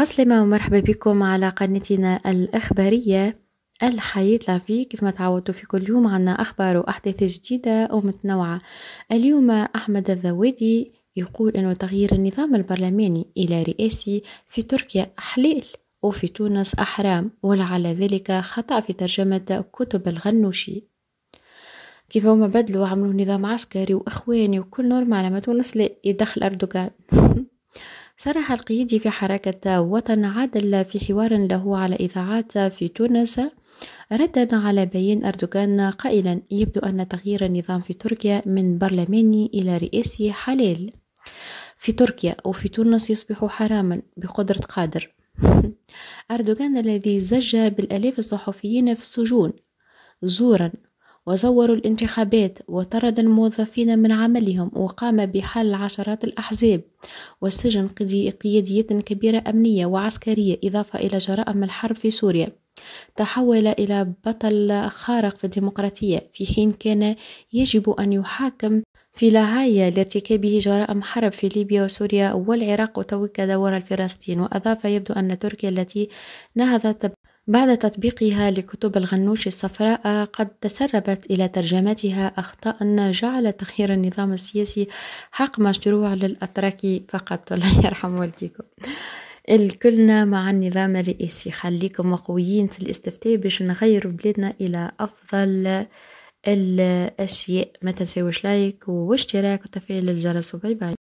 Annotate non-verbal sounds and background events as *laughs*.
عسلمة ومرحبا بكم على قناتنا الإخبارية الحياة لافي كيف ما تعودتوا في كل يوم عنا أخبار وأحداث جديدة ومتنوعة اليوم أحمد الذوادي يقول أنه تغيير النظام البرلماني إلى رئاسي في تركيا حليل وفي تونس أحرام ولعل ذلك خطأ في ترجمة كتب الغنوشي كيف هما بدلوا عملوا نظام عسكري وإخواني وكل نورمال معلمة تونس لا يدخل أردوغان *laughs* صرح القيدي في حركة وطن عدل في حوار له على إذاعات في تونس ردا على بيان أردوغان قائلا يبدو أن تغيير النظام في تركيا من برلماني إلى رئاسي حلال في تركيا وفي تونس يصبح حراما بقدرة قادر *laughs* أردوغان الذي زج بالآلاف الصحفيين في السجون زورا وزوروا الانتخابات وطرد الموظفين من عملهم وقام بحل عشرات الأحزاب وسجن قياديات كبيرة أمنية وعسكرية إضافة إلى جرائم الحرب في سوريا تحول إلى بطل خارق في الديمقراطية في حين كان يجب أن يحاكم في لاهايا لارتكابه جرائم حرب في ليبيا وسوريا والعراق وتوكد دور الفلسطين وأضاف يبدو أن تركيا التي نهضت بعد تطبيقها لكتب الغنوش الصفراء قد تسربت إلى ترجمتها أخطاء جعل تغيير النظام السياسي حق مشروع للأتراك فقط *laughs* الله يرحم والديكم الكلنا مع النظام الرئاسي خليكم مقويين في الاستفتاء باش نغير بلادنا إلى أفضل الأشياء ما تنسيوش لايك واشتراك وتفعيل الجرس وباي باي